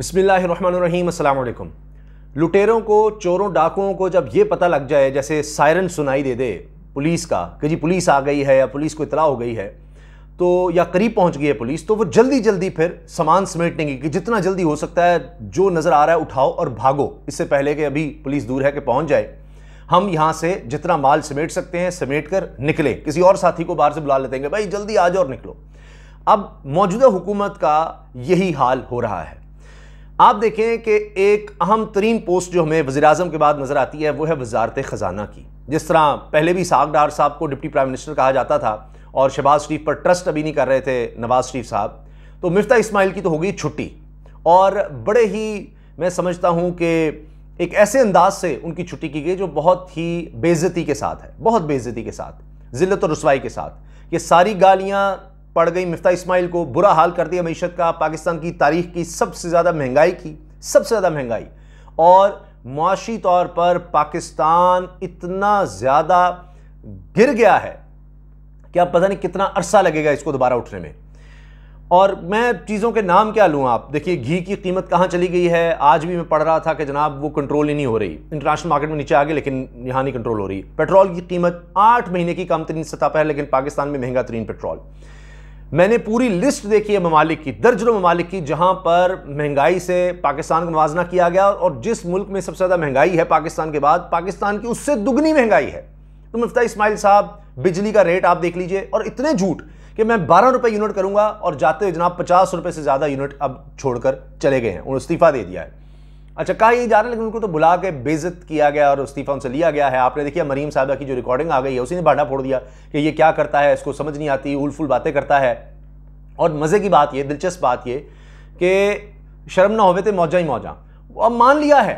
बसमीम् लुटेरों को चोरों डाकुओं को जब ये पता लग जाए जैसे सायरन सुनाई दे दे पुलिस का कि जी पुलिस आ गई है या पुलिस को इतला हो गई है तो या करीब पहुंच गई है पुलिस तो वो जल्दी जल्दी फिर सामान समेटने की कि जितना जल्दी हो सकता है जो नज़र आ रहा है उठाओ और भागो इससे पहले कि अभी पुलिस दूर है कि पहुँच जाए हम यहाँ से जितना माल समेट सकते हैं समेट कर निकले किसी और साथी को बाहर से बुला लेते हैं भाई जल्दी आ जाओ और निकलो अब मौजूदा हुकूमत का यही हाल हो रहा है आप देखें कि एक अहम तरीन पोस्ट जो हमें वजी अजम के बाद नज़र आती है वो है वजारत ख़जाना की जिस तरह पहले भी साग डार साहब को डिप्टी प्राइम मिनिस्टर कहा जाता था और शहबाज शरीफ पर ट्रस्ट अभी नहीं कर रहे थे नवाज शरीफ साहब तो मिफ्ता इसमाइल की तो हो गई छुट्टी और बड़े ही मैं समझता हूँ कि एक ऐसे अंदाज से उनकी छुट्टी की गई जो बहुत ही बेज़ती के साथ है बहुत बेज़ती के साथ ज़िलत और रसवाई के साथ ये सारी गालियाँ पड़ गई मिफ्ता इस्माइल को बुरा हाल कर दिया मीशत का पाकिस्तान की तारीख की सबसे ज़्यादा महंगाई की सबसे ज़्यादा महंगाई और मुआशी तौर पर पाकिस्तान इतना ज़्यादा गिर गया है कि आप पता नहीं कितना अरसा लगेगा इसको दोबारा उठने में और मैं चीज़ों के नाम क्या लूँ आप देखिए घी की कीमत कहाँ चली गई है आज भी मैं पढ़ रहा था कि जनाब वो कंट्रोल ही नहीं हो रही इंटरनेशनल मार्केट में नीचे आ गए लेकिन यहाँ नहीं कंट्रोल हो रही पेट्रोल की कीमत आठ महीने की कम तरीन सतह पर है लेकिन पाकिस्तान में महंगा तरीन पेट्रोल मैंने पूरी लिस्ट देखी है ममालिक की दर्जनों ममालिक की जहां पर महंगाई से पाकिस्तान का मुवजना किया गया और जिस मुल्क में सबसे ज़्यादा महंगाई है पाकिस्तान के बाद पाकिस्तान की उससे दुगनी महंगाई है तो मुफ्ता इस्माइल साहब बिजली का रेट आप देख लीजिए और इतने झूठ कि मैं बारह रुपये यूनिट करूंगा और जाते हुए जनाब पचास रुपये से ज़्यादा यूनिट अब छोड़कर चले गए हैं उन्होंने इस्तीफ़ा दे दिया है अच्छा कहा यही जा रहा है लेकिन उनको तो बुला के बेजत किया गया और इस्तीफा उनसे लिया गया है आपने देखिए मरीम साहबा की जो रिकॉर्डिंग आ गई है उसी ने भाडा फोड़ दिया कि ये क्या करता है इसको समझ नहीं आती उलफुल बातें करता है और मज़े की बात ये दिलचस्प बात ये कि शर्म ना होवे थे तो मौजा ही मौजा अब मान लिया है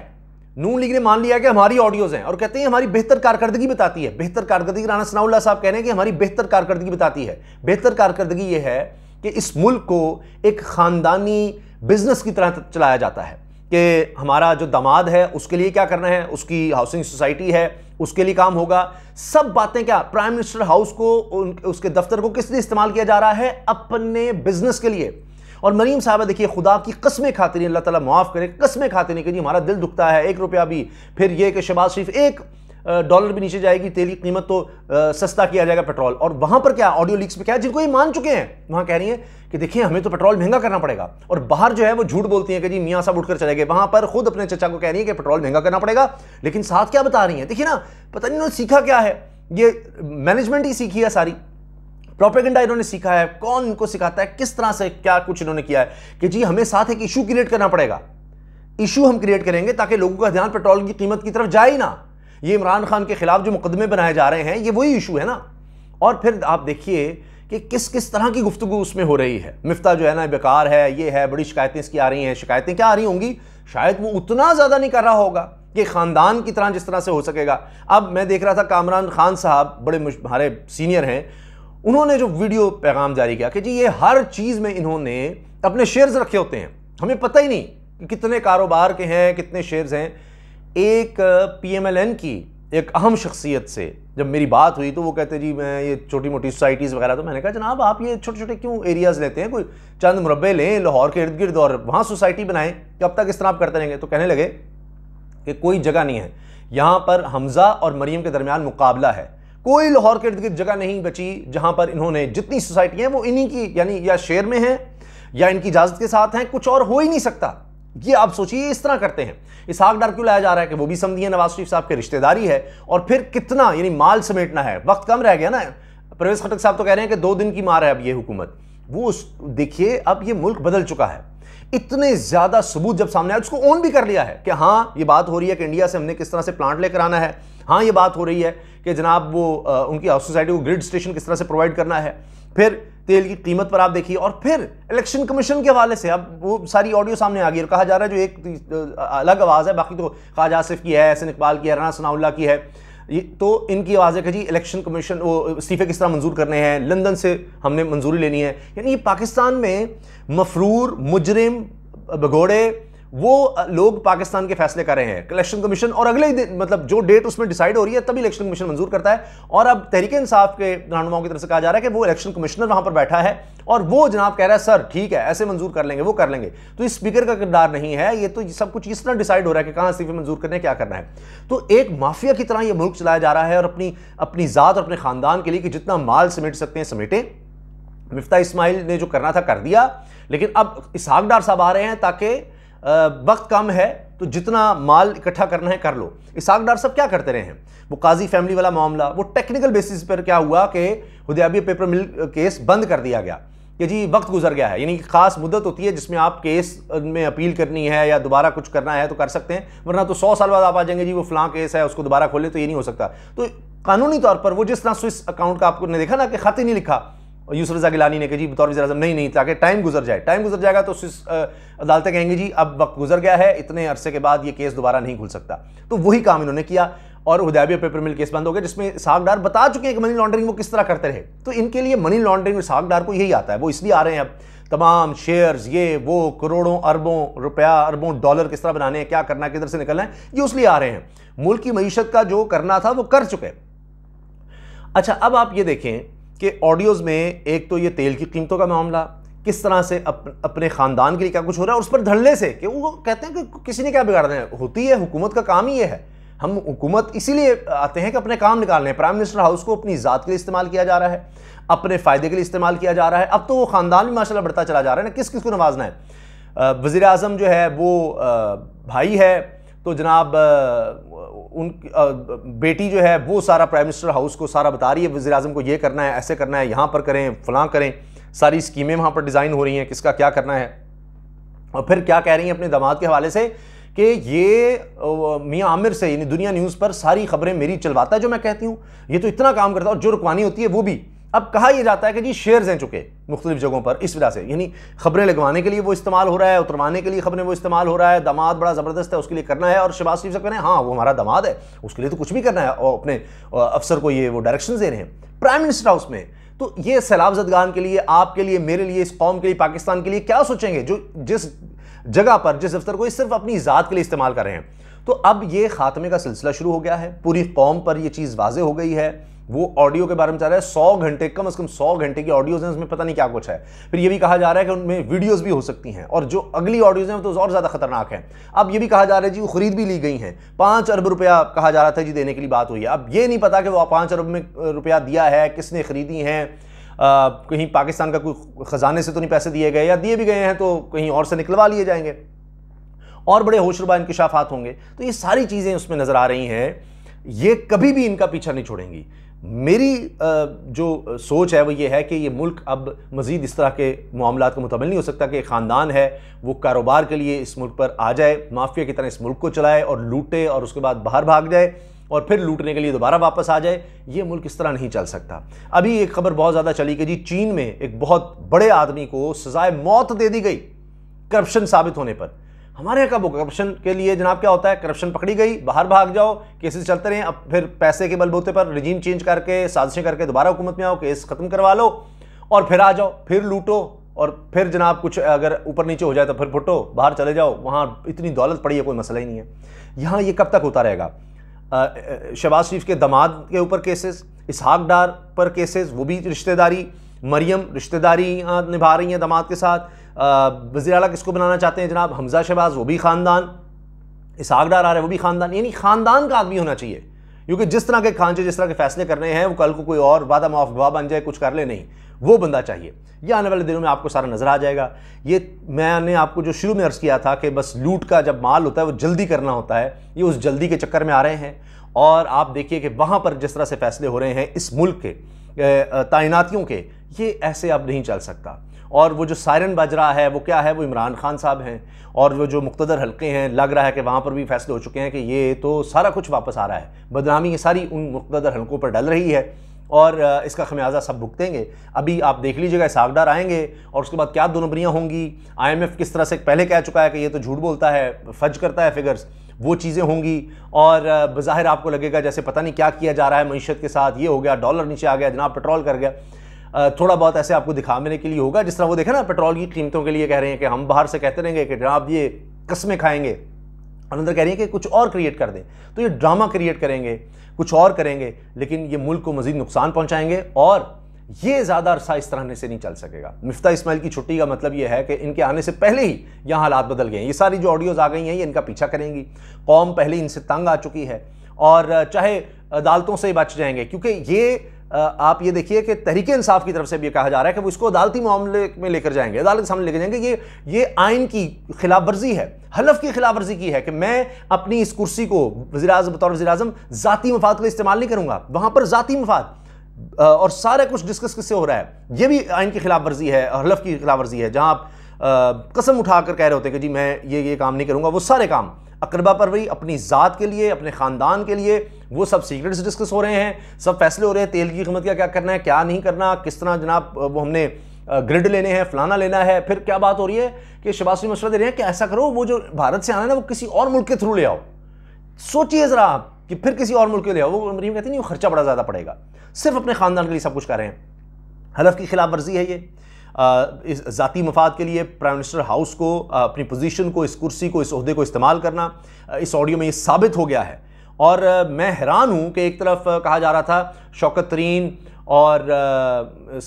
नून लीग ने मान लिया कि हमारी ऑडियोज़ हैं और कहते हैं हमारी बेहतर कारकर्दगी बताती है बेहतर कारकर्दगी राना सनाउल्ला साहब कह रहे हैं कि हमारी बेहतर कारकर्दगी बताती है बेहतर कारकर्दगी ये है कि इस मुल्क को एक ख़ानदानी बिजनेस की तरह चलाया जाता है कि हमारा जो दामाद है उसके लिए क्या करना है उसकी हाउसिंग सोसाइटी है उसके लिए काम होगा सब बातें क्या प्राइम मिनिस्टर हाउस को उन, उसके दफ्तर को किस लिए इस्तेमाल किया जा रहा है अपने बिजनेस के लिए और मरीम साहबा देखिए खुदा की कस्में खाते नहीं अल्लाह ताला माफ़ करे कस्में खाते नहीं कि जी हमारा दिल दुखता है एक रुपया भी फिर ये कि शहबाज शरीफ एक डॉलर भी नीचे जाएगी तेल की कीमत तो सस्ता किया जाएगा पेट्रोल और वहां पर क्या ऑडियो लीक्स में क्या है जिनको ये मान चुके हैं वहां कह रही है कि देखिए हमें तो पेट्रोल महंगा करना पड़ेगा और बाहर जो है वो झूठ बोलती है कि जी मियाँ साहब उठकर चले गए वहां पर खुद अपने चचा को कह रही है कि पेट्रोल महंगा करना पड़ेगा लेकिन साथ क्या बता रही है देखिए ना पता नहीं उन्होंने सीखा क्या है ये मैनेजमेंट ही सीखी है सारी प्रोपेगेंडा इन्होंने सीखा है कौन इनको सिखाता है किस तरह से क्या कुछ इन्होंने किया है कि जी हमें साथ एक इशू क्रिएट करना पड़ेगा इशू हम क्रिएट करेंगे ताकि लोगों का ध्यान पेट्रोल की कीमत की तरफ जाए ही ना ये इमरान खान के खिलाफ जो मुकदमे बनाए जा रहे हैं ये वही इशू है ना और फिर आप देखिए कि किस किस तरह की गुफ्तु उसमें हो रही है मिफ्ता जो है ना बेकार है ये है बड़ी शिकायतें इसकी आ रही हैं शिकायतें क्या आ रही होंगी शायद वो उतना ज़्यादा नहीं कर रहा होगा कि ख़ानदान की तरह जिस तरह से हो सकेगा अब मैं देख रहा था कामरान खान साहब बड़े हमारे सीनियर हैं उन्होंने जो वीडियो पैगाम जारी किया कि जी ये हर चीज़ में इन्होंने अपने शेयर्स रखे होते हैं हमें पता ही नहीं कि कितने कारोबार के हैं कितने शेयर्स हैं एक पीएमएलएन की एक अहम शख्सियत से जब मेरी बात हुई तो वो कहते जी मैं ये छोटी मोटी सोसाइटीज़ वगैरह तो मैंने कहा जनाब आप ये छोटे छोटे क्यों एरियाज़ लेते हैं कोई चंद मुरबे लें लाहौर के इर्द गिर्द और वहाँ सोसाइटी बनाएं कब तक इस तरह आप करते रहेंगे तो कहने लगे कि कोई जगह नहीं है यहाँ पर हमज़ा और मरीम के दरमियान मुकाबला है कोई लाहौर के इर्द गिर्द जगह नहीं बची जहाँ पर इन्होंने जितनी सोसाइटी हैं वो इन्हीं की यानी या शेयर में हैं या इनकी इजाज़त के साथ हैं कुछ और हो ही नहीं सकता ये आप सोचिए इस तरह करते हैं इसहाक डर क्यों लाया जा रहा है कि वो भी समझिए नवाज शरीफ साहब के रिश्तेदारी है और फिर कितना यानी माल समेटना है वक्त कम रह गया ना परवेज खटक साहब तो कह रहे हैं कि दो दिन की मार है अब ये हुकूमत वो देखिए अब ये मुल्क बदल चुका है इतने ज्यादा सबूत जब सामने आए उसको ऑन भी कर लिया है कि हाँ ये बात हो रही है कि इंडिया से हमने किस तरह से प्लांट लेकर आना है हाँ ये बात हो रही है कि जनाब वो आ, उनकी सोसाइटी को ग्रिड स्टेशन किस तरह से प्रोवाइड करना है फिर तेल की कीमत पर आप देखिए और फिर इलेक्शन कमीशन के हवाले से अब वो सारी ऑडियो सामने आ गई और कहा जा रहा है जो एक अलग आवाज़ है बाकी तो ख्वाजा आसिफ की है एहसन इकबाल की है राना सनाउल्ला की है तो इनकी आवाज़ है कि जी इलेक्शन कमीशन वो इस्तीफे किस तरह मंजूर करने हैं लंदन से हमने मंजूरी लेनी है यानी ये पाकिस्तान में मफरूर मुजरिम भगोड़े वो लोग पाकिस्तान के फैसले कर रहे हैं इलेक्शन कमीशन और अगले ही मतलब जो डेट उसमें डिसाइड हो रही है तभी इलेक्शन कमीशन मंजूर करता है और अब तहरीक इंसाफ के रहनुमाओं की तरफ से कहा जा रहा है कि वो इलेक्शन कमिश्नर वहां पर बैठा है और वो जनाब कह रहा है सर ठीक है ऐसे मंजूर कर लेंगे वो कर लेंगे तो इस स्पीकर का किरदार नहीं है ये तो सब कुछ इस तरह डिसाइड हो रहा है कि कहाँ इस्तीफे मंजूर करने क्या करना है तो एक माफिया की तरह यह मुल्क चलाया जा रहा है और अपनी अपनी ज़ात और अपने खानदान के लिए कि जितना माल समेट सकते हैं समेटें मिफ्ता इस्माइल ने जो करना था कर दिया लेकिन अब इसहाक डार साहब आ रहे हैं ताकि वक्त कम है तो जितना माल इकट्ठा करना है कर लो इसाक डार साहब क्या करते रहे हैं वो काजी फैमिली वाला मामला वो टेक्निकल बेसिस पर क्या हुआ कि हदयाबी पेपर मिल केस बंद कर दिया गया कि जी वक्त गुजर गया है यानी कि खास मुद्दत होती है जिसमें आप केस में अपील करनी है या दोबारा कुछ करना है तो कर सकते हैं वरना तो सौ साल बाद आप आ जाएंगे जी वो फ्लां केस है उसको दोबारा खोलें तो ये नहीं हो सकता तो कानूनी तौर पर वो जिस तरह स्विस अकाउंट का आपने देखा ना कि खत ही नहीं लिखा और यूसर गिलानी ने कहा जी बतौर वजी अजम नहीं नहीं ताकि टाइम गुजर जाए टाइम गुजर जाएगा तो उस अदालतें कहेंगे जी अब वक्त गुजर गया है इतने अरसे के बाद ये केस दोबारा नहीं खुल सकता तो वही काम इन्होंने किया और हुदैबिया पेपर मिल केस बंद हो गया जिसमें सागडार बता चुके हैं कि मनी लॉन्ड्रिंग वो किस तरह करते रहे तो इनके लिए मनी लॉन्ड्रिंग में सागडार को यही आता है वो इसलिए आ रहे हैं अब तमाम शेयर्स ये वो करोड़ों अरबों रुपया अरबों डॉलर किस तरह बनाने हैं क्या करना किधर से निकलना है ये उसलिए आ रहे हैं मुल्क की मीशत का जो करना था वो कर चुके अच्छा अब आप ये देखें कि ऑडियोज़ में एक तो ये तेल की कीमतों का मामला किस तरह से अप, अपने ख़ानदान के लिए क्या कुछ हो रहा है और उस पर धड़ने से कि वो कहते हैं कि किसी ने क्या बिगाड़ना है होती है हुकूमत का काम ही ये है हम हुकूमत इसीलिए आते हैं कि अपने काम निकाल प्राइम मिनिस्टर हाउस को अपनी ज़ात के लिए इस्तेमाल किया जा रहा है अपने फ़ायदे के लिए इस्तेमाल किया जा रहा है अब तो वो ख़ानदान भी माशा बढ़ता चला जा रहा है ना किस किस को नवाजना है वज़ी अजम जो है वो भाई है तो जनाब उन बेटी जो है वो सारा प्राइम मिनिस्टर हाउस को सारा बता रही है वजी अजम को ये करना है ऐसे करना है यहाँ पर करें फलां करें सारी स्कीमें वहाँ पर डिज़ाइन हो रही हैं किसका क्या करना है और फिर क्या कह रही हैं अपने दामाद के हवाले से कि ये मियाँ आमिर से यानी दुनिया न्यूज़ पर सारी खबरें मेरी चलवाता है जो मैं कहती हूँ ये तो इतना काम करता है और जो रुकवानी होती है वो भी अब कहा यह जाता है कि जी शेयर्स हैं चुके मुख्तलिफ जगहों पर इस वजह से यानी खबरें लगवाने के लिए वो इस्तेमाल हो रहा है उतरवाने के लिए खबरें वो इस्तेमाल हो रहा है दामाद बड़ा ज़बरदस्त है उसके लिए करना है और शबाज शरीफ से कह रहे हैं हाँ वो हमारा दामाद है उसके लिए तो कुछ भी करना है और अपने अफसर को ये वो डायरेक्शन दे रहे हैं प्राइम मिनिस्टर हाउस में तो ये सैलाब जदगान के लिए आपके लिए मेरे लिए इस कौम के लिए पाकिस्तान के लिए क्या सोचेंगे जो जिस जगह पर जिस दफ्तर को सिर्फ अपनी ज़ात के लिए इस्तेमाल कर रहे हैं तो अब ये खात्मे का सिलसिला शुरू हो गया है पूरी कौम पर यह चीज़ वाज हो गई है वो ऑडियो के बारे में चाह रहा है सौ घंटे कम से कम सौ घंटे की ऑडियोज हैं उसमें पता नहीं क्या कुछ है फिर ये भी कहा जा रहा है कि उनमें वीडियोज भी हो सकती हैं और जो अगली ऑडियोज हैं तो और ज़्यादा खतरनाक है अब ये भी कहा जा रहा है जी वो खरीद भी ली गई हैं पांच अरब रुपया कहा जा रहा था जी देने के लिए बात हुई है अब ये नहीं पता कि वह पांच अरब में रुपया दिया है किसने खरीदी हैं कहीं पाकिस्तान का कोई ख़जाने से तो नहीं पैसे दिए गए या दिए भी गए हैं तो कहीं और से निकलवा लिए जाएंगे और बड़े होशरुबा इंकशाफात होंगे तो ये सारी चीज़ें उसमें नज़र आ रही हैं ये कभी भी इनका पीछा नहीं छोड़ेंगी मेरी जो सोच है वो ये है कि ये मुल्क अब मज़ीद इस तरह के मामला का मुतमिल नहीं हो सकता कि ख़ानदान है वो कारोबार के लिए इस मुल्क पर आ जाए माफिया की तरह इस मुल्क को चलाए और लूटे और उसके बाद बाहर भाग जाए और फिर लूटने के लिए दोबारा वापस आ जाए ये मुल्क इस तरह नहीं चल सकता अभी एक खबर बहुत ज़्यादा चली कि जी चीन में एक बहुत बड़े आदमी को सज़ाए मौत दे दी गई करप्शन साबित होने पर हमारे यहाँ का वो करप्शन के लिए जनाब क्या होता है करप्शन पकड़ी गई बाहर भाग जाओ केसेस चलते रहें अब फिर पैसे के बलबूते पर रिजीम चेंज करके साजिशें करके दोबारा हुकूमत में आओ केस ख़त्म करवा लो और फिर आ जाओ फिर लूटो और फिर जनाब कुछ अगर ऊपर नीचे हो जाए तो फिर फुटो बाहर चले जाओ वहाँ इतनी दौलत पड़ी है कोई मसला ही नहीं है यहाँ ये कब तक होता रहेगा शहबाज शरीफ के दमाद के ऊपर केसेस इसहाक डार पर केसेस वो भी रिश्तेदारी मरियम रिश्तेदारी निभा रही हैं दमाद के साथ वजी अला किसको बनाना चाहते हैं जनाब हमजा शहबाज वो भी ख़ानदान आ डार है वो भी ख़ानदान यानी ख़ानदान का आदमी होना चाहिए क्योंकि जिस तरह के खांचे जिस तरह के फैसले करने हैं वो कल को कोई और वादा माफ वाह बन जाए कुछ कर ले नहीं वो बंदा चाहिए ये आने वाले दिनों में आपको सारा नज़र आ जाएगा ये मैंने आपको जो शुरू में अर्ज़ किया था कि बस लूट का जब माल होता है वो जल्दी करना होता है ये उस जल्दी के चक्कर में आ रहे हैं और आप देखिए कि वहाँ पर जिस तरह से फैसले हो रहे हैं इस मुल्क के तैनातियों के ये ऐसे अब नहीं चल सकता और वो जो सायरन बज रहा है वो क्या है वो इमरान खान साहब हैं और वो जो मुख्तर हल्के हैं लग रहा है कि वहाँ पर भी फैसले हो चुके हैं कि ये तो सारा कुछ वापस आ रहा है बदनामी ये सारी उन मुख्तर हल्कों पर डल रही है और इसका खमियाजा सब भुगतेंगे अभी आप देख लीजिएगा सागडार आएंगे और उसके बाद क्या दोनों होंगी आईएमएफ किस तरह से पहले कह चुका है कि ये तो झूठ बोलता है फज करता है फिगर्स वो चीज़ें होंगी और बाहिर आपको लगेगा जैसे पता नहीं क्या किया जा रहा है मीशत के साथ ये हो गया डॉलर नीचे आ गया जनाब पेट्रोल कर गया थोड़ा बहुत ऐसे आपको दिखाने के लिए होगा जिस तरह वो देखे ना पेट्रोल की कीमतों के लिए कह रहे हैं कि हम बाहर से कहते रहेंगे कि जनाब ये कस्में खाएंगे और अंदर कह रही है कि कुछ और क्रिएट कर दें तो ये ड्रामा क्रिएट करेंगे कुछ और करेंगे लेकिन ये मुल्क को मजीद नुकसान पहुंचाएंगे और ये ज़्यादा अरसा इस तरह से नहीं चल सकेगा मिफ्ता इस्माइल की छुट्टी का मतलब ये है कि इनके आने से पहले ही यहाँ हालात बदल गए हैं ये सारी जो ऑडियोज़ आ गई हैं ये इनका पीछा करेंगी कौम पहले इनसे तंग आ चुकी है और चाहे अदालतों से बच जाएंगे क्योंकि ये आप ये देखिए कि तहरीक इंसाफ की तरफ से भी कहा जा रहा है कि वो इसको अदालती मामले में लेकर जाएंगे अदालत के सामने लेकर जाएंगे ये ये आइन की खिलाफ वर्जी है हलफ की खिलाफ वर्जी की है कि मैं अपनी इस कुर्सी को वजी बतौर वजी अजम ज़ाती मफाद का इस्तेमाल नहीं करूँगा वहाँ पर ज़ाती मफाद और सारा कुछ डिस्कस किससे हो रहा है ये भी आइन की खिलाफ वर्जी है हलफ की खिलाफ वर्जी है जहाँ आप कसम उठा कर कह रहे होते हैं कि जी मैं ये ये काम नहीं करूँगा वो सारे काम अकरबा परवरी अपनी ज़ात के लिए अपने ख़ानदान के लिए वो सब सीक्रेट्स डिस्कस हो रहे हैं सब फैसले हो रहे हैं तेल की कीमत का क्या करना है क्या नहीं करना किस तरह जनाब वो हमने ग्रिड लेने हैं फलाना लेना है फिर क्या बात हो रही है कि शबाज सिंह मशवरा दे रहे हैं कि ऐसा करो वो जो भारत से आना है ना वो किसी और मुल्क के थ्रू ले आओ सोचिए ज़रा आप कि फिर किसी और मुल्क के ले आओ वो मरीम कहते नहीं वो खर्चा बड़ा ज़्यादा पड़ेगा सिर्फ अपने ख़ानदान के लिए सब कुछ कर रहे हैं हलफ की खिलाफ वर्जी है ये इस ज़ाती मफाद के लिए प्राइम मिनिस्टर हाउस को अपनी पोजीशन को इस कुर्सी को इस अहदे को इस्तेमाल करना इस ऑडियो में ये साबित हो गया है और मैं हैरान हूँ कि एक तरफ कहा जा रहा था शौकत तरीन और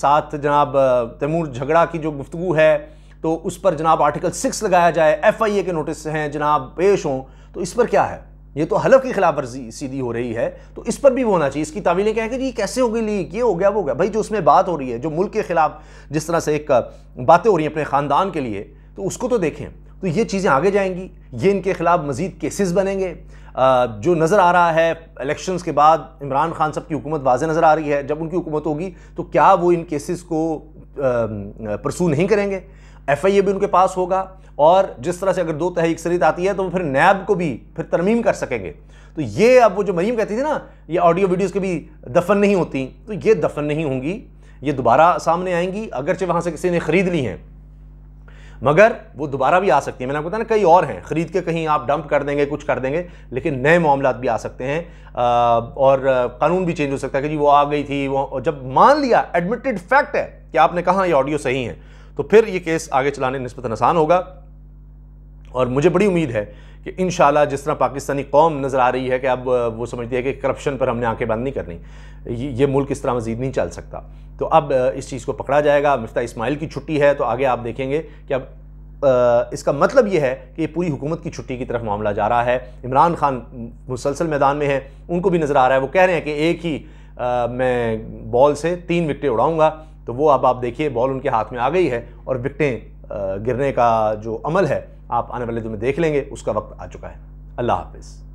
साथ जनाब तैमूर झगड़ा की जो गुफ्तु है तो उस पर जनाब आर्टिकल सिक्स लगाया जाए एफ आई ए के नोटिस हैं जनाब पेश हों तो इस पर क्या है ये तो हलफ की खिलाफ वर्जी सीधी हो रही है तो इस पर भी वो होना चाहिए इसकी तावीलें क्या है कि कैसे हो गई लीक ये हो गया वो हो गया भाई जो उसमें बात हो रही है जो मुल्क के खिलाफ जिस तरह से एक बातें हो रही हैं अपने ख़ानदान के लिए तो उसको तो देखें तो ये चीज़ें आगे जाएंगी ये इनके खिलाफ मजीद केसेस बनेंगे जो नज़र आ रहा है इलेक्शन के बाद इमरान खान साहब की हुकूमत वाज नज़र आ रही है जब उनकी हुकूमत होगी तो क्या वो इन केसेस को परसू नहीं करेंगे एफ भी उनके पास होगा और जिस तरह से अगर दो तहरीक सरीत आती है तो वो फिर नैब को भी फिर तरमीम कर सकेंगे तो ये अब वो जो मरीम कहती थी ना ये ऑडियो वीडियोज़ भी दफन नहीं होती तो ये दफन नहीं होंगी ये दोबारा सामने आएंगी अगरचे वहाँ से किसी ने ख़रीद ली हैं मगर वो दोबारा भी आ सकती है मैंने आपको बताया ना कई और हैं ख़रीद के कहीं आप डंप कर देंगे कुछ कर देंगे लेकिन नए मामला भी आ सकते हैं और कानून भी चेंज हो सकता है कि जी वो आ गई थी वो जब मान लिया एडमिटेड फैक्ट है कि आपने कहा ये ऑडियो सही है तो फिर ये केस आगे चलाने नस्बत आसान होगा और मुझे बड़ी उम्मीद है कि इन जिस तरह पाकिस्तानी कौम नज़र आ रही है कि अब वो समझती है कि करप्शन पर हमने आंखें बंद नहीं करनी ये मुल्क इस तरह मजीद नहीं चल सकता तो अब इस चीज़ को पकड़ा जाएगा मिफ्ता इस्माइल की छुट्टी है तो आगे आप देखेंगे कि अब इसका मतलब ये है कि पूरी हुकूमत की छुट्टी की तरफ मामला जा रहा है इमरान खान मुसलसल मैदान में है उनको भी नज़र आ रहा है वो कह रहे हैं कि एक ही मैं बॉल से तीन विकटें उड़ाऊँगा तो वो अब आप देखिए बॉल उनके हाथ में आ गई है और विकटें गिरने का जो अमल है आप आने वाले दिन में देख लेंगे उसका वक्त आ चुका है अल्लाह हाफिज़